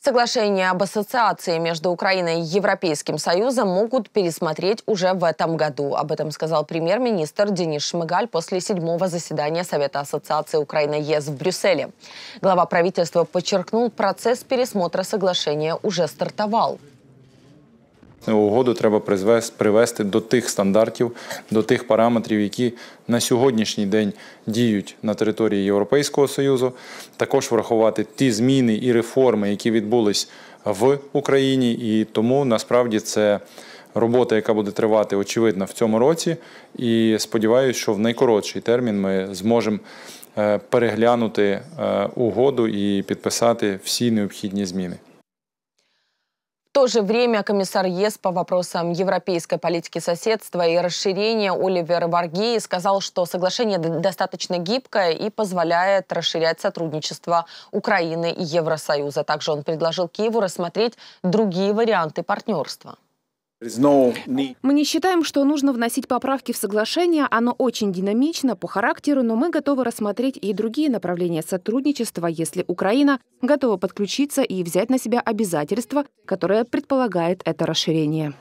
Соглашение об ассоциации между Украиной и Европейским Союзом могут пересмотреть уже в этом году. Об этом сказал премьер-министр Денис Шмыгаль после седьмого заседания Совета Ассоциации Украина-ЕС в Брюсселе. Глава правительства подчеркнул, процесс пересмотра соглашения уже стартовал. угоду треба привести до тих стандартів, до тих параметрів, які на сьогоднішній день діють на території Європейського союзу. Також врахувати ті зміни і реформи, які відбулись в Україні, і тому насправді це. Робота, яка буде тривати, очевидно, в цьому році, і сподіваюся, що в найкоротший термін ми зможемо е, переглянути е, угоду і підписати всі необхідні зміни. то же время комиссар ЕС по вопросам европейской политики соседства и расширения Оливер Варгей сказал, что соглашение достаточно гибкое и позволяет расширять сотрудничество Украины и Евросоюза. Также он предложил Киеву рассмотреть другие варианты партнерства. Мы не считаем, что нужно вносить поправки в соглашение. Оно очень динамично по характеру, но мы готовы рассмотреть и другие направления сотрудничества, если Украина готова подключиться и взять на себя обязательства, которые предполагает это расширение.